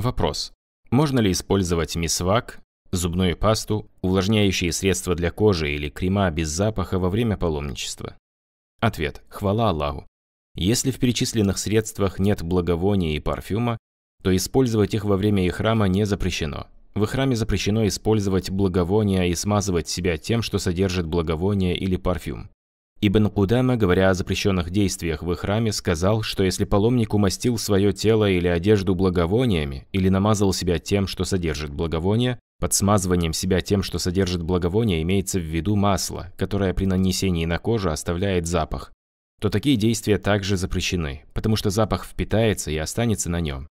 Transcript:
Вопрос. Можно ли использовать мисвак, зубную пасту, увлажняющие средства для кожи или крема без запаха во время паломничества? Ответ. Хвала Аллаху. Если в перечисленных средствах нет благовония и парфюма, то использовать их во время ихрама не запрещено. В ихраме запрещено использовать благовония и смазывать себя тем, что содержит благовония или парфюм. Ибн Кудама, говоря о запрещенных действиях в их храме, сказал, что если паломник умастил свое тело или одежду благовониями, или намазал себя тем, что содержит благовоние, под смазыванием себя тем, что содержит благовоние, имеется в виду масло, которое при нанесении на кожу оставляет запах, то такие действия также запрещены, потому что запах впитается и останется на нем.